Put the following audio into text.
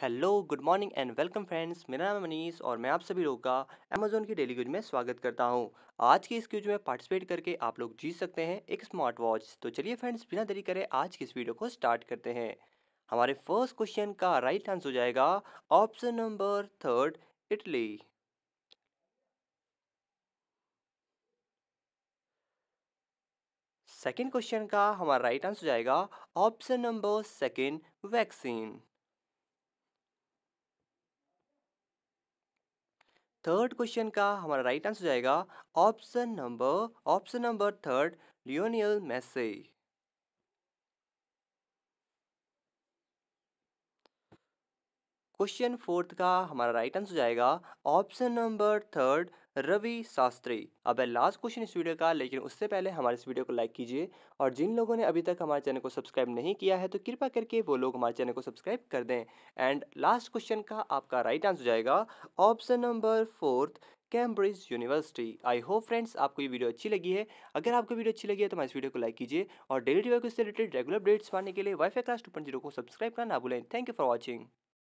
hello good morning and welcome friends मेरा नाम मनीष और मैं आप सभी लोगों का अमेजोन की डेली क्यूज में स्वागत करता हूं आज की इस क्यूज में पार्टिसिपेट करके आप लोग जीत सकते हैं एक स्मार्ट वॉच तो चलिए फ्रेंड्स बिना देरी करें आज की इस वीडियो को स्टार्ट करते हैं हमारे फर्स्ट क्वेश्चन का राइट आंसर हो जाएगा option number third Italy second question का हमारा राइट आंसर हो जाएगा option number second vaccine third question का हमारा राइट आंसर जाएगा option number option number third Lionel Messi question fourth का हमारा राइट आंसर जाएगा option number third Ravi Shastri अब है लास्ट क्वेश्चन इस वीडियो का लेकिन उससे पहले हमारे इस वीडियो को लाइक कीजिए और जिन लोगों ने अभी तक हमारे चैनल को सब्सक्राइब नहीं किया है तो कृपा करके वो लोग हमारे चैनल को सब्सक्राइब कर दें एंड लास्ट क्वेश्चन का आपका राइट आंसर जाएगा option number fourth Cambridge university I hope friends आपको ये वीडियो अच्छी लगी है अगर आपको वीडियो अच्छी लगी है तो हमारे इस वीडियो को लाइक कीजिए और डेली डिवाइक से रिलेटेड रेगुलर अपडेट्स पाने के लिए wifi class two point zero को सब्सक्राइब करना ना भूलें थैंक यू फॉर वॉचिंग